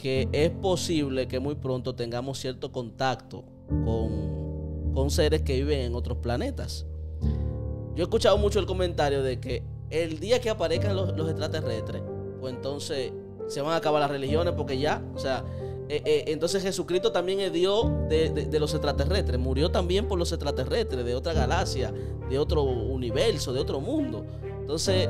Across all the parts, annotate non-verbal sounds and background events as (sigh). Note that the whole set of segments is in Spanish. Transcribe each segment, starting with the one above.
que es posible que muy pronto tengamos cierto contacto con, seres que viven en otros planetas. Yo he escuchado mucho el comentario de que el día que aparezcan los, extraterrestres, pues entonces se van a acabar las religiones porque ya, o sea, eh, eh, entonces Jesucristo también es Dios de, los extraterrestres, murió también por los extraterrestres, de otra galaxia, de otro universo, de otro mundo. Entonces,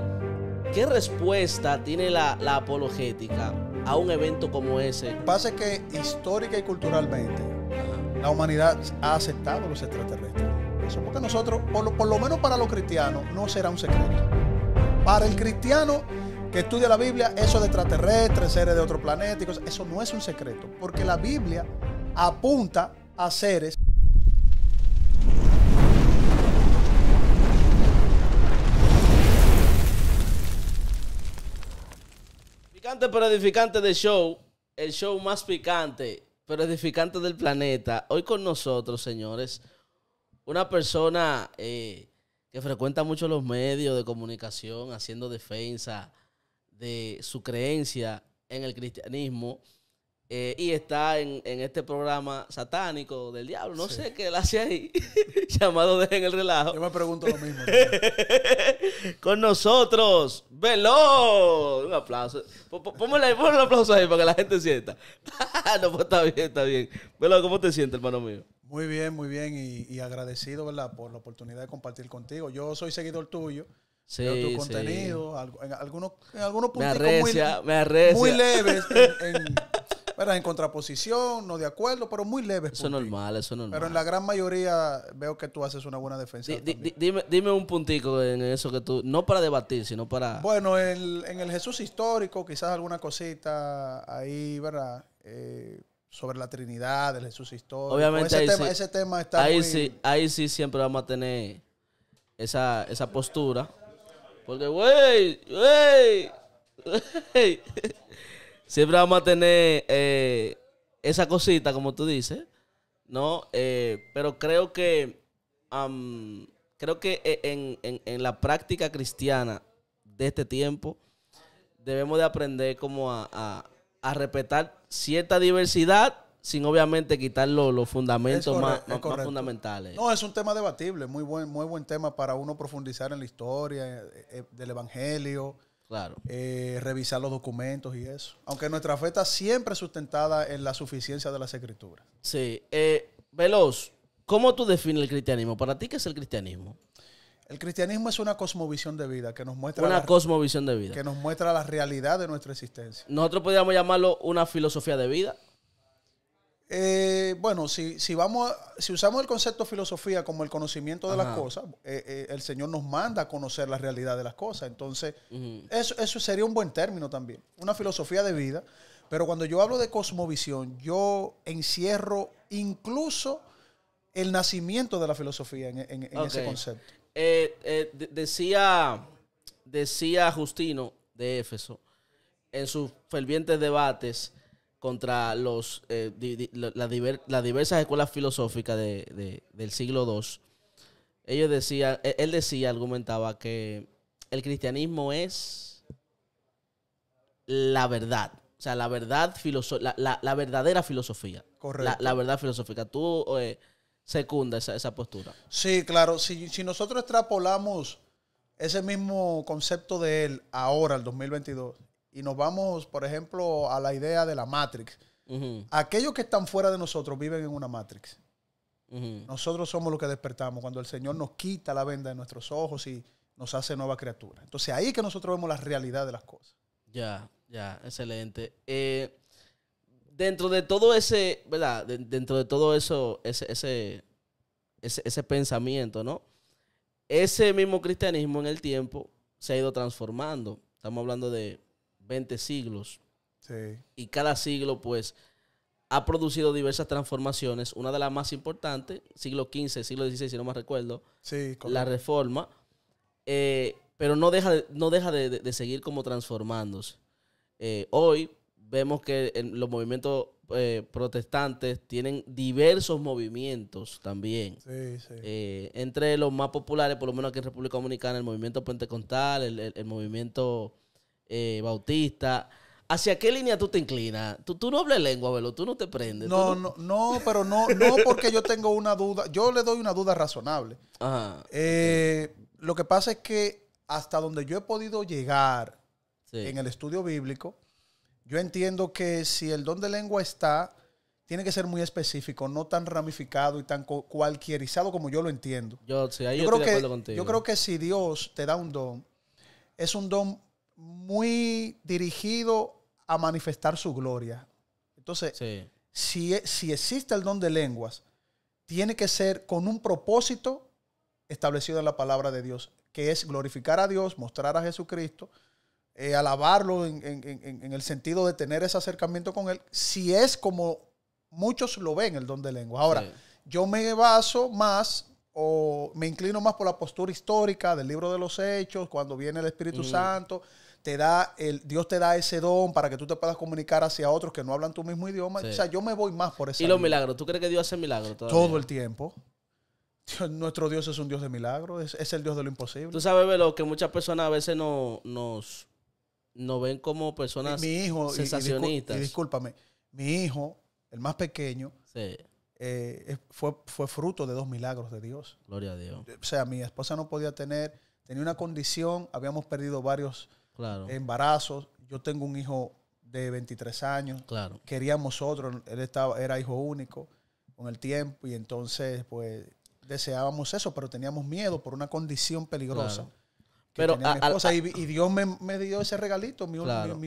¿qué respuesta tiene la apologética a un evento como ese? Pasa que histórica y culturalmente la humanidad ha aceptado los extraterrestres. Eso porque nosotros, por lo, por lo menos para los cristianos, no será un secreto. Para el cristiano que estudia la Biblia, eso de extraterrestres, seres de otro planeta, eso no es un secreto, porque la Biblia apunta a seres pero edificante de show, el show más picante pero edificante del planeta. Hoy con nosotros, señores, una persona eh, que frecuenta mucho los medios de comunicación haciendo defensa de su creencia en el cristianismo eh, y está en, en, este programa satánico del diablo. No sé qué él hace ahí, (laughs) llamado Dejen el Relajo. Yo me pregunto lo mismo. (laughs) Con nosotros, Veloz. Un aplauso. ponle un aplauso ahí para que la gente sienta. (laughs) Ah, no, pues está bien, está bien. Veloz, ¿cómo te sientes, hermano mío? Muy bien, muy bien. Y, agradecido, ¿verdad?, por la oportunidad de compartir contigo. Yo soy seguidor tuyo. Sí, tu contenido, en algunos, algunos puntos me arrecia, muy, me muy leves en ¿verdad? en contraposición, no de acuerdo, pero muy leve. Eso es normal, eso es normal. Pero en la gran mayoría veo que tú haces una buena defensa. dime, un puntico en eso que tú, no para debatir, sino para... Bueno, en el Jesús histórico, quizás alguna cosita ahí, ¿verdad? Eh, sobre la Trinidad, el Jesús histórico. Obviamente ese, ahí tema, sí. está... Ahí, sí, ahí sí siempre vamos a tener esa, esa postura. Porque, güey, güey, (laughs) güey siempre vamos a tener eh, esa cosita, como tú dices, ¿no? Eh, pero creo que, creo que eh, en, en, en, la práctica cristiana de este tiempo debemos de aprender como a, a, respetar cierta diversidad sin obviamente quitar los, fundamentos más, fundamentales. No, es un tema debatible, muy buen, muy buen tema para uno profundizar en la historia del Evangelio, Claro. Eh, revisar los documentos y eso. Aunque nuestra fe está siempre sustentada en la suficiencia de las escrituras. Sí. Eh, Veloz, ¿cómo tú defines el cristianismo? ¿Para ti qué es el cristianismo? El cristianismo es una cosmovisión de vida que nos muestra cosmovisión de vida que nos muestra la realidad de nuestra existencia. Nosotros podríamos llamarlo una filosofía de vida. Eh, bueno, si, vamos si usamos el concepto filosofía como el conocimiento de las cosas, eh, eh, el Señor nos manda a conocer la realidad de las cosas. Entonces, eso, sería un buen término también, una filosofía de vida. Pero cuando yo hablo de cosmovisión, yo encierro incluso el nacimiento de la filosofía en, ese concepto. decía, decía Justino de Éfeso en sus fervientes debates contra los, eh, las diversas escuelas filosóficas del siglo II, ellos decía, e, él decía, argumentaba que el cristianismo es la verdad. O sea, la verdad la, la, verdadera filosofía. Correcto. La, verdad filosófica. Tú eh, secundas esa, postura. Sí, claro. Si, si nosotros extrapolamos ese mismo concepto de él ahora, el 2022, y nos vamos, por ejemplo, a la idea de la Matrix. Aquellos que están fuera de nosotros viven en una Matrix. Nosotros somos los que despertamos cuando el Señor nos quita la venda de nuestros ojos y nos hace nueva criatura. Entonces ahí es que nosotros vemos la realidad de las cosas. Ya, ya, excelente. Eh, dentro de todo ese, ¿verdad? dentro de todo eso, ese, ese pensamiento, ¿no? Ese mismo cristianismo en el tiempo se ha ido transformando. Estamos hablando de 20 siglos. Sí. Y cada siglo, pues, ha producido diversas transformaciones. Una de las más importantes, siglo XV, siglo XVI, si no me recuerdo, la reforma. Eh, pero no deja, no deja de, seguir como transformándose. Eh, hoy vemos que los movimientos eh, protestantes tienen diversos movimientos también. Sí, sí. entre los más populares, por lo menos aquí en República Dominicana, el movimiento pentecostal, el, el, el movimiento eh, Bautista. ¿Hacia qué línea tú te inclinas? Tú, no hablas lengua, velo, tú no te prendes. No, no... no, pero no, no porque yo tengo una duda. Yo le doy una duda razonable. Eh, lo que pasa es que hasta donde yo he podido llegar en el estudio bíblico, yo entiendo que si el don de lengua está, tiene que ser muy específico, no tan ramificado y tan cualquierizado como yo lo entiendo. Yo, creo que, Yo creo que si Dios te da un don, es un don muy dirigido a manifestar su gloria. Entonces, e, si, existe el don de lenguas, tiene que ser con un propósito establecido en la palabra de Dios, que es glorificar a Dios, mostrar a Jesucristo, eh, alabarlo en, el sentido de tener ese acercamiento con Él, si es como muchos lo ven el don de lenguas. Ahora, yo me baso más o me inclino más por la postura histórica del libro de los hechos, cuando viene el Espíritu mm. Santo, da el, Dios te da ese don para que tú te puedas comunicar hacia otros que no hablan tu mismo idioma. O sea, yo me voy más por ese. ¿Y los milagros? ¿Tú crees que Dios hace milagros? Todo el tiempo. nuestro Dios es un Dios de milagros, es, el Dios de lo imposible. Tú sabes, lo que muchas personas a veces nos, ven como personas mi, hijo, sensacionistas. discúlpame, mi hijo, el más pequeño, eh, fue, fue fruto de dos milagros de Dios. Gloria a Dios. O sea, mi esposa no podía tener, tenía una condición, habíamos perdido varios embarazos. Yo tengo un hijo de 23 años. Claro. Queríamos otro, él estaba, era hijo único con el tiempo y entonces pues deseábamos eso, pero teníamos miedo por una condición peligrosa. Pero y, Dios me, dio ese regalito, mi,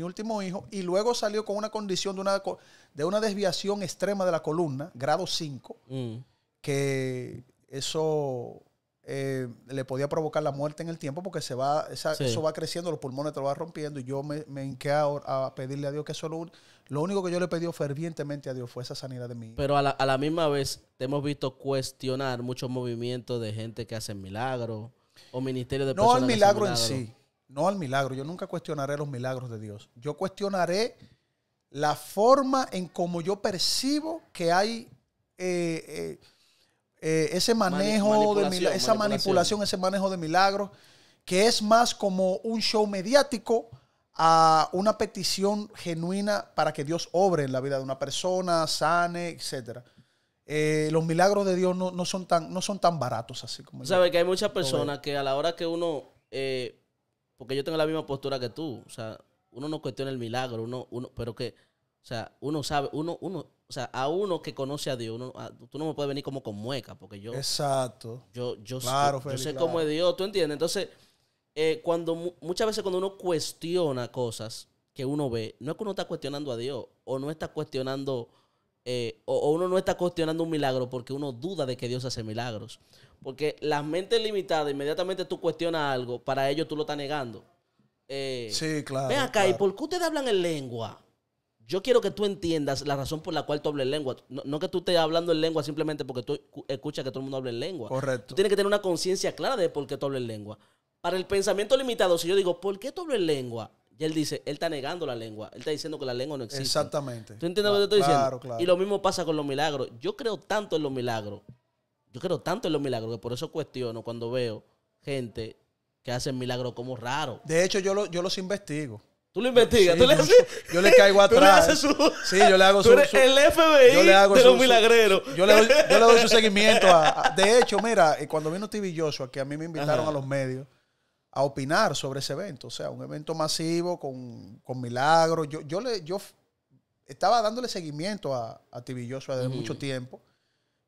último hijo, y luego salió con una condición de una, desviación extrema de la columna, grado 5, mm. que eso eh, le podía provocar la muerte en el tiempo porque se va, eso va creciendo, los pulmones te lo van rompiendo y yo me, me hinqué a, a, pedirle a Dios que eso lo único que yo le pedí fervientemente a Dios fue esa sanidad de mí. Pero a la, misma vez te hemos visto cuestionar muchos movimientos de gente que hacen milagros o ministerio de No al milagro, en sí, no al milagro. Yo nunca cuestionaré los milagros de Dios. Yo cuestionaré la forma en cómo yo percibo que hay... Eh, eh, eh, ese manejo de milagros, esa manipulación, ese manejo de milagros, que es más como un show mediático a una petición genuina para que Dios obre en la vida de una persona, sane, etcétera. Eh, los milagros de Dios no, no, son tan, no son tan baratos así como. Sabes que hay muchas personas que a la hora que uno, eh, porque yo tengo la misma postura que tú, o sea, uno no cuestiona el milagro, uno, uno, pero que, o sea, uno sabe, uno, uno, o sea, a uno que conoce a Dios, tú no me puedes venir como con mueca, porque yo. Exacto. Yo, yo, sé cómo es Dios, ¿tú entiendes? Entonces, eh, cuando muchas veces cuando uno cuestiona cosas que uno ve, no es que uno está cuestionando a Dios, o no está cuestionando, eh, o, uno no está cuestionando un milagro porque uno duda de que Dios hace milagros. Porque las mentes limitadas, inmediatamente tú cuestionas algo, para ello tú lo estás negando. Eh, sí, claro. Ven acá, ¿y por qué ustedes hablan en lengua? Yo quiero que tú entiendas la razón por la cual tú hablas lengua. No, que tú estés hablando en lengua simplemente porque tú escuchas que todo el mundo habla en lengua. Correcto. Tú tienes que tener una conciencia clara de por qué tú hablas lengua. Para el pensamiento limitado, si yo digo, ¿por qué tú hablas lengua? Y él dice, él está negando la lengua. Él está diciendo que la lengua no existe. Exactamente. ¿Tú entiendes lo que te estoy diciendo? Claro. claro. Y lo mismo pasa con los milagros. Yo creo tanto en los milagros. Yo creo tanto en los milagros que por eso cuestiono cuando veo gente que hace milagros como raro. De hecho, yo, yo los investigo. Tú lo investigas, tú le haces. Yo, le (laughs) caigo atrás. le su, sí, yo le hago su. Tú el FBI yo le hago Yo le, doy, yo le doy su (laughs) seguimiento. A, de hecho, mira, eh, cuando vino Tibilloso, aquí que a mí me invitaron a los medios a opinar sobre ese evento. O sea, un evento masivo con, con milagros. Yo, yo, le, yo estaba dándole seguimiento a, a desde mucho tiempo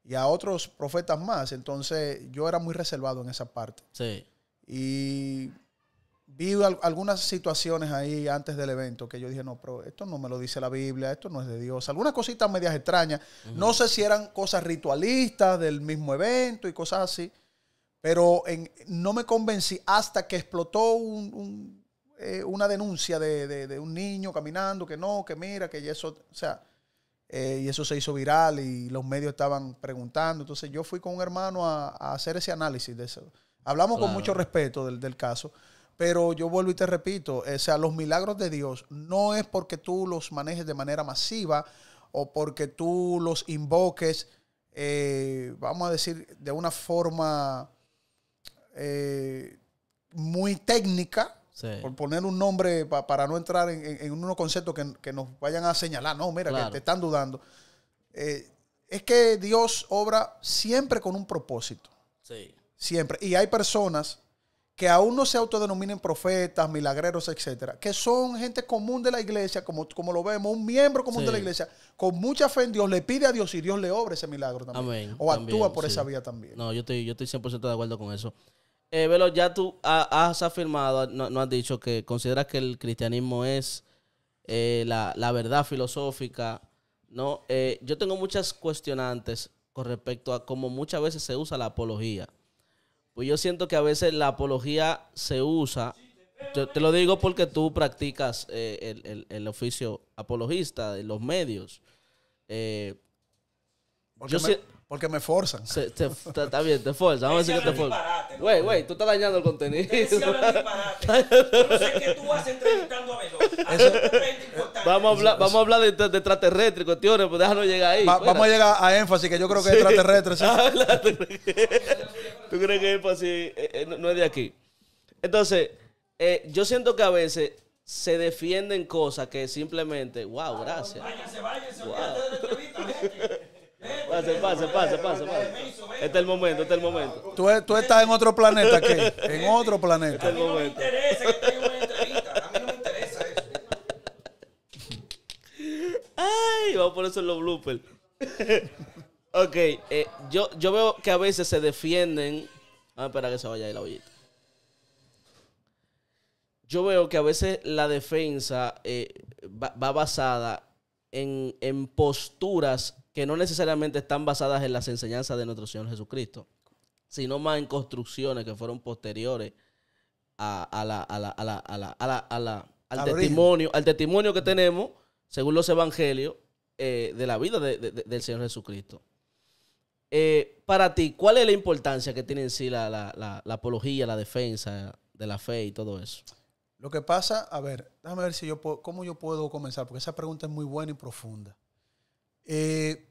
y a otros profetas más. Entonces, yo era muy reservado en esa parte. Sí. Y vi algunas situaciones ahí antes del evento que yo dije, no, pero esto no me lo dice la Biblia, esto no es de Dios. Algunas cositas medias extrañas. No sé si eran cosas ritualistas del mismo evento y cosas así, pero en, no me convencí hasta que explotó eh, una denuncia de, un niño caminando, que no, que mira, que eso, o sea, eh, y eso se hizo viral y los medios estaban preguntando. Entonces yo fui con un hermano a, hacer ese análisis de eso. Hablamos con mucho respeto del, del caso pero yo vuelvo y te repito, eh, o sea, los milagros de Dios no es porque tú los manejes de manera masiva o porque tú los invoques, eh, vamos a decir, de una forma eh, muy técnica, Por poner un nombre para no entrar en, unos conceptos que, nos vayan a señalar. No, mira, que te están dudando. es que Dios obra siempre con un propósito. Sí. Siempre. Y hay personas que aún no se autodenominen profetas, milagreros, etcétera, que son gente común de la iglesia, como, como lo vemos, un miembro común de la iglesia, con mucha fe en Dios, le pide a Dios y Dios le obra ese milagro también. Amén, o actúa por esa vía también. No, yo estoy, yo estoy 100% de acuerdo con eso. Eh, Velo, ya tú has afirmado, no, has dicho que consideras que el cristianismo es eh, la, la, verdad filosófica, ¿no? Eh, yo tengo muchas cuestionantes con respecto a cómo muchas veces se usa la apología. Pues yo siento que a veces la apología se usa. Yo te lo digo porque tú practicas eh, el, el, oficio apologista de los medios. Eh, porque, me, forzan. está bien, te forzan. Vamos a decir que te forzan. Güey, güey, tú estás dañando el contenido. no (laughs) sé que tú vas entrevistando a Eso, vamos, a hablar, vamos a hablar de, de, extraterrestres, cuestiones, pues déjalo llegar ahí. Pues. vamos a llegar a énfasis, que yo creo que es extraterrestre. (laughs) ¿Tú crees que es fácil? Eh, eh, no, es de aquí. Entonces, eh, yo siento que a veces se defienden cosas que simplemente, wow, gracias. Váyanse, váyanse, (laughs) este Pase, pase, pase, pase, Este es el momento, este es el momento. Tú, tú estás en otro planeta, ¿qué? (laughs) En otro planeta. Este a mí no me interesa que en una entrevista. A mí no me interesa eso. Ay, vamos a poner eso en los bloopers. (laughs) Ok, eh, yo, yo veo que a veces se defienden. Ah, espera que se vaya ahí la ollita. Yo veo que a veces la defensa eh, va, basada en, posturas que no necesariamente están basadas en las enseñanzas de nuestro Señor Jesucristo, sino más en construcciones que fueron posteriores al testimonio, al testimonio que tenemos, según los evangelios, eh, de la vida del Señor Jesucristo. Eh, para ti, ¿cuál es la importancia que tiene en sí la, apología, la defensa de la fe y todo eso? Lo que pasa, a ver, déjame ver si yo cómo yo puedo comenzar, porque esa pregunta es muy buena y profunda. Eh,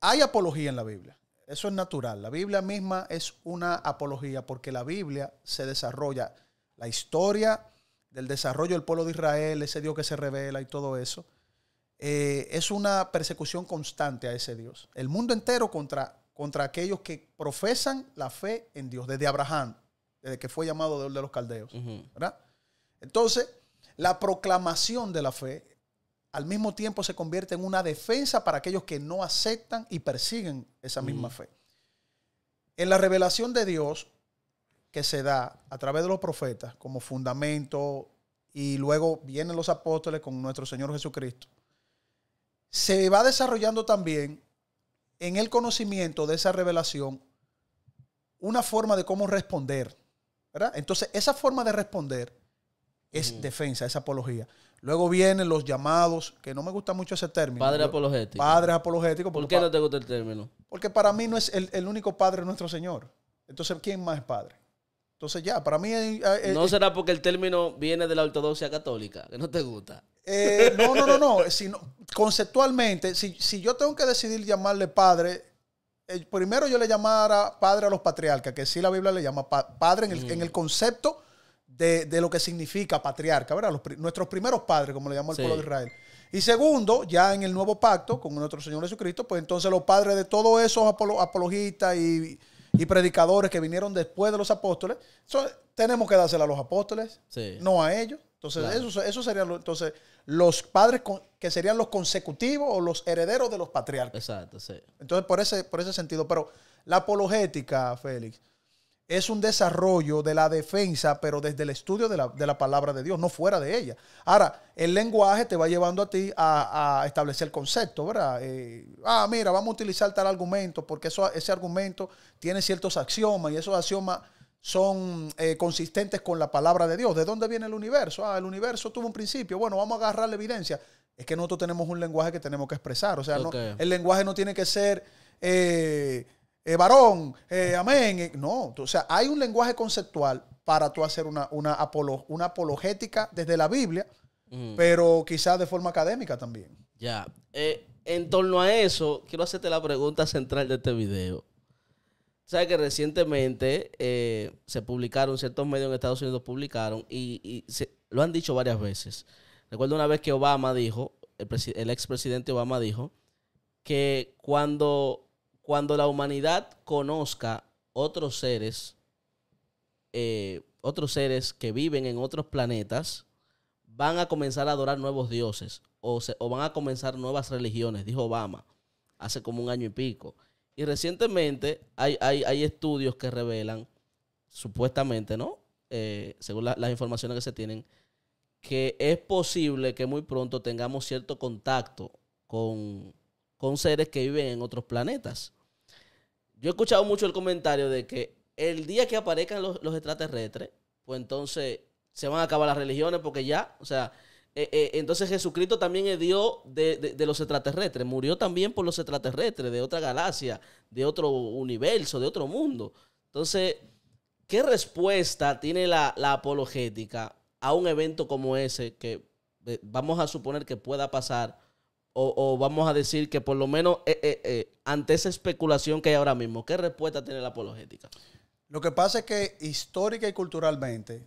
hay apología en la Biblia. Eso es natural. La Biblia misma es una apología porque la Biblia se desarrolla. La historia del desarrollo del pueblo de Israel, ese Dios que se revela y todo eso. Eh, es una persecución constante a ese Dios. El mundo entero contra, contra aquellos que profesan la fe en Dios, desde Abraham, desde que fue llamado de, de los caldeos. Entonces, la proclamación de la fe al mismo tiempo se convierte en una defensa para aquellos que no aceptan y persiguen esa misma fe. En la revelación de Dios que se da a través de los profetas como fundamento y luego vienen los apóstoles con nuestro Señor Jesucristo se va desarrollando también en el conocimiento de esa revelación una forma de cómo responder. ¿verdad? Entonces, esa forma de responder es defensa, es apología. Luego vienen los llamados, que no me gusta mucho ese término. Padre apologético. Padres apologéticos. ¿Por qué no te gusta el término? Porque para mí no es el, el único padre nuestro Señor. Entonces, ¿quién más es padre? Entonces ya, para mí... Eh, eh, ¿No eh, será porque el término viene de la ortodoxia católica, que no te gusta? no, no, no, no. (laughs) conceptualmente, si, yo tengo que decidir llamarle padre, primero yo le llamara padre a los patriarcas, que sí la Biblia le llama padre en el, mm. concepto de, lo que significa patriarca, ¿verdad? nuestros primeros padres, como le llamó el pueblo de Israel. Y segundo, ya en el nuevo pacto con nuestro Señor Jesucristo, pues entonces los padres de todos esos apologistas y y predicadores que vinieron después de los apóstoles, tenemos que dársela a los apóstoles, no a ellos. Entonces, eso, serían entonces, los padres que serían los consecutivos o los herederos de los patriarcas. Exacto, sí. Entonces, por ese, por ese sentido. Pero la apologética, Félix, es un desarrollo de la defensa, pero desde el estudio de la, palabra de Dios, no fuera de ella. Ahora, el lenguaje te va llevando a ti a, establecer establecer concepto, ¿verdad? Eh, ah, mira, vamos a utilizar tal argumento, porque ese argumento tiene ciertos axiomas y esos axiomas son eh, consistentes con la palabra de Dios. ¿De dónde viene el universo? Ah, el universo tuvo un principio. Bueno, vamos a agarrar la evidencia. Es que nosotros tenemos un lenguaje que tenemos que expresar. O sea, el lenguaje no tiene que ser... Eh, eh, varón, eh, amén. Eh, no, o sea, hay un lenguaje conceptual para tú hacer una, apologética desde la Biblia, mm. pero quizás de forma académica también. Ya, en torno a eso, quiero hacerte la pregunta central de este video. Sabes que recientemente se publicaron, ciertos medios en Estados Unidos publicaron y, lo han dicho varias veces. Recuerdo una vez que Obama dijo, el, el expresidente Obama dijo, que cuando cuando la humanidad conozca otros seres, eh, otros seres que viven en otros planetas, van a comenzar a adorar nuevos dioses o, van a comenzar nuevas religiones, dijo Obama hace como un año y pico. Y recientemente hay, estudios que revelan, supuestamente, ¿no? Eh, según las informaciones que se tienen, que es posible que muy pronto tengamos cierto contacto con, con seres que viven en otros planetas. Yo he escuchado mucho el comentario de que el día que aparezcan los, extraterrestres, pues entonces se van a acabar las religiones porque ya, o sea, eh, eh, entonces Jesucristo también es Dios de, los extraterrestres, murió también por los extraterrestres, de otra galaxia, de otro universo, de otro mundo. Entonces, ¿qué respuesta tiene la, la apologética a un evento como ese que eh, vamos a suponer que pueda pasar o, vamos a decir que por lo menos eh, eh, eh, ante esa especulación que hay ahora mismo, ¿qué respuesta tiene la apologética? Lo que pasa es que histórica y culturalmente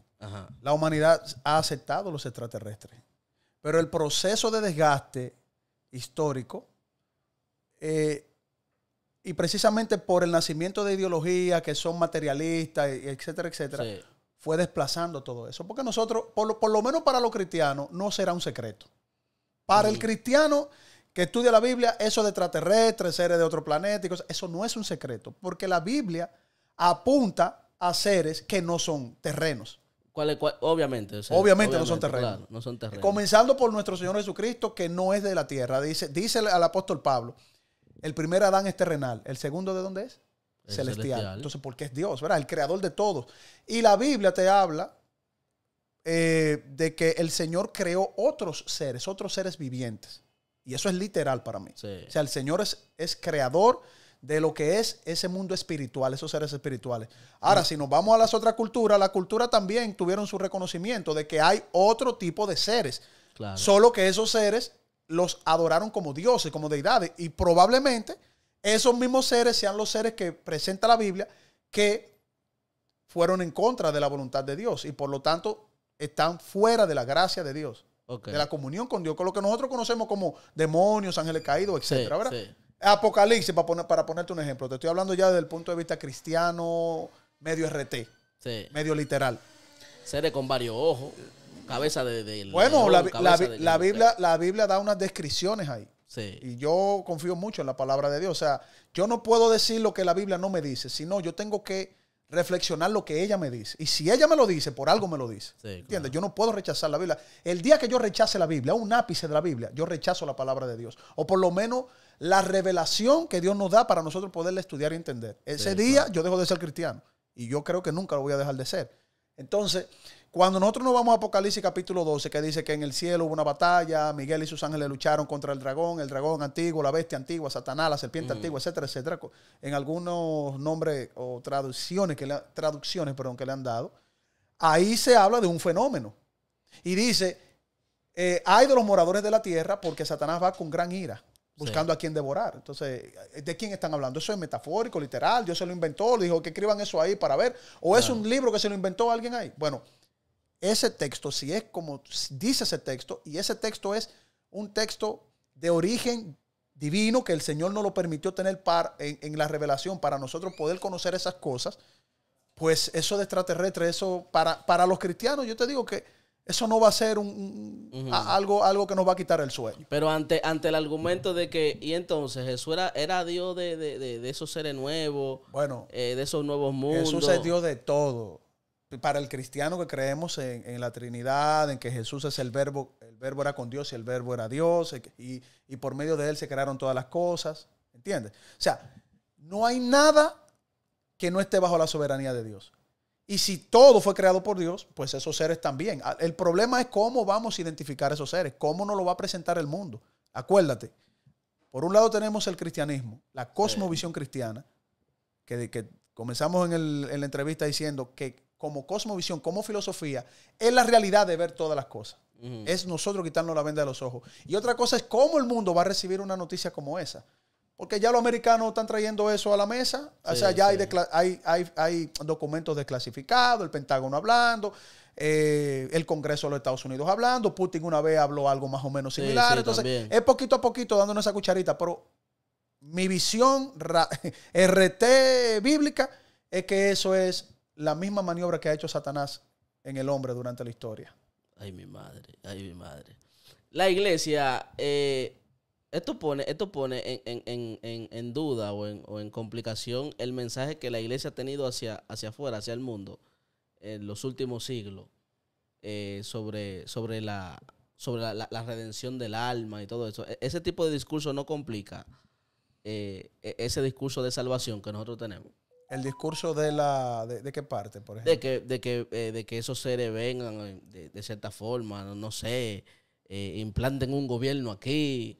la humanidad ha aceptado los extraterrestres, pero el proceso de desgaste histórico y precisamente por el nacimiento de ideologías que son materialistas, etcétera, etcétera, fue desplazando todo eso. Porque nosotros, por lo menos para los cristianos, no será un secreto. Para el cristiano que estudia la Biblia, eso de extraterrestres, seres de otro planeta, cosas, eso no es un secreto, porque la Biblia apunta a seres que no son terrenos. Obviamente, obviamente, no son terrenos. Comenzando por nuestro Señor Jesucristo, que no es de la tierra. Dice, dice al apóstol Pablo, el primer Adán es terrenal, el segundo de dónde es? Celestial. celestial. Entonces, porque es Dios, ¿verdad? El creador de todos. Y la Biblia te habla eh, de que el Señor creó otros seres, otros seres vivientes. Y eso es literal para mí. O sea, el Señor es, es, creador de lo que es ese mundo espiritual, esos seres espirituales. Ahora, si nos vamos a las otras culturas, la cultura también tuvieron su reconocimiento de que hay otro tipo de seres. Solo que esos seres los adoraron como dioses, como deidades. Y probablemente esos mismos seres sean los seres que presenta la Biblia que fueron en contra de la voluntad de Dios. Y por lo tanto, están fuera de la gracia de Dios, de la comunión con Dios, con lo que nosotros conocemos como demonios, ángeles caídos, etc. Apocalipsis, para, para ponerte un ejemplo, te estoy hablando ya desde el punto de vista cristiano, medio RT, medio literal. Seres con varios ojos, cabeza de... bueno, la, Biblia, la Biblia da unas descripciones ahí. Y yo confío mucho en la palabra de Dios. O sea, yo no puedo decir lo que la Biblia no me dice, sino yo tengo que reflexionar lo que ella me dice. Y si ella me lo dice, por algo me lo dice. ¿Entiendes? Yo no puedo rechazar la Biblia. El día que yo rechace la Biblia, un ápice de la Biblia, yo rechazo la palabra de Dios. O por lo menos la revelación que Dios nos da para nosotros poderla estudiar y entender. Ese día yo dejo de ser cristiano. Y yo creo que nunca lo voy a dejar de ser. Entonces, cuando nosotros nos vamos a Apocalipsis capítulo 12, que dice que en el cielo hubo una batalla, Miguel y sus ángeles lucharon contra el dragón, el dragón antiguo, la bestia antigua, Satanás, la serpiente mm. antigua, etcétera, etcétera. En algunos nombres o traducciones que le, traducciones, que le han dado, ahí se habla de un fenómeno. Y dice, hay eh, de los moradores de la tierra porque Satanás va con gran ira buscando a quien devorar. Entonces, ¿de quién están hablando? Eso es metafórico, literal. Dios se lo inventó, le dijo que escriban eso ahí para ver. ¿O es un libro que se lo inventó alguien ahí? Bueno, ese texto, si es como dice ese texto, y ese texto es un texto de origen divino que el Señor nos lo permitió tener en, la revelación para nosotros poder conocer esas cosas, pues eso de extraterrestre, eso para, para los cristianos, yo te digo que eso no va a ser un, algo, algo que nos va a quitar el sueño. Pero ante, ante el argumento de que, y entonces, Jesús era, era Dios de, esos seres nuevos, bueno, eh, de esos nuevos mundos. Jesús es Dios de todo. Para el cristiano que creemos en, la Trinidad, en que Jesús es el verbo, el verbo era con Dios y el verbo era Dios, y, y por medio de él se crearon todas las cosas. ¿Entiendes? O sea, no hay nada que no esté bajo la soberanía de Dios. Y si todo fue creado por Dios, pues esos seres también. Ah, el problema es cómo vamos a identificar esos seres, cómo nos lo va a presentar el mundo. Acuérdate, por un lado tenemos el cristianismo, la cosmovisión cristiana, que, comenzamos en, la entrevista diciendo que como cosmovisión, como filosofía, es la realidad de ver todas las cosas. Es nosotros quitarnos la venda de los ojos. Y otra cosa es cómo el mundo va a recibir una noticia como esa. Porque ya los americanos están trayendo eso a la mesa. o sea, ya hay, documentos desclasificados, el Pentágono hablando, eh, el Congreso de los Estados Unidos hablando, Putin una vez habló algo más o menos similar. Entonces, es poquito a poquito dándonos esa cucharita, pero mi visión RT (laughs) bíblica es que eso es la misma maniobra que ha hecho Satanás en el hombre durante la historia. Ay, mi madre, ay, mi madre. La iglesia... Eh esto pone, esto pone en, en, en, duda o, en, complicación el mensaje que la iglesia ha tenido hacia, hacia afuera, hacia el mundo, en los últimos siglos, eh, sobre, sobre, la, sobre la, redención del alma y todo eso. E, ese tipo de discurso no complica eh, e, ese discurso de salvación que nosotros tenemos. ¿El discurso de la de, qué parte, por ejemplo? Eh, de que, esos seres vengan de, cierta forma, no, no sé, implanten un gobierno aquí.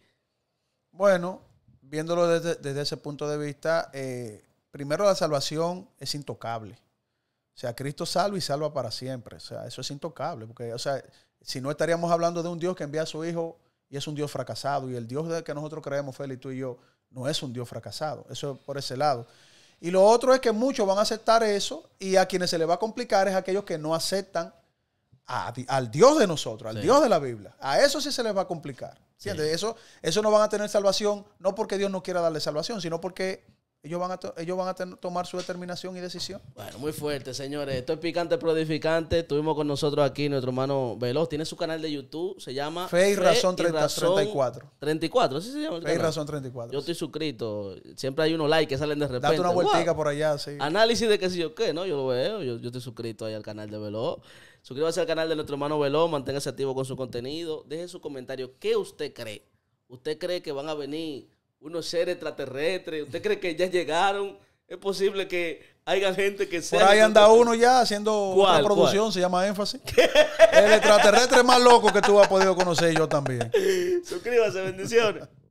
Bueno, viéndolo desde, ese punto de vista, eh, primero la salvación es intocable. O sea, Cristo salva y salva para siempre. O sea, eso es intocable. Porque, o sea, si no estaríamos hablando de un Dios que envía a su Hijo y es un Dios fracasado. Y el Dios del que nosotros creemos, Félix, tú y yo, no es un Dios fracasado. Eso es por ese lado. Y lo otro es que muchos van a aceptar eso y a quienes se les va a complicar es aquellos que no aceptan al Dios de nosotros, al Dios de la Biblia. A eso sí se les va a complicar. ¿Entiendes? Eso, eso no van a tener salvación, no porque Dios no quiera darle salvación, sino porque ellos van a, ellos van a tomar su determinación y decisión. Bueno, muy fuerte, señores. Esto es Picante Prodificante. Estuvimos con nosotros aquí nuestro hermano Veloz. Tiene su canal de YouTube, se llama Fe y Razón, 34. 34, ¿sí se llama? Fe y Razón 34. Yo estoy suscrito. Siempre hay unos likes que salen de repente. Date una vueltica por allá, sí. Análisis de qué sé yo qué, ¿no? Yo lo veo. Yo, estoy suscrito ahí al canal de Veloz. Suscríbase al canal de nuestro hermano Veloz. Manténgase activo con su contenido. Deje su comentario. ¿Qué usted cree? ¿Usted cree que van a venir unos seres extraterrestres. ¿Usted cree que ya llegaron? Es posible que haya gente que sea. Por ahí anda uno ya haciendo una producción, se llama Énfasis. El extraterrestre más loco que tú has podido conocer, yo también. (laughs) Suscríbase, bendiciones.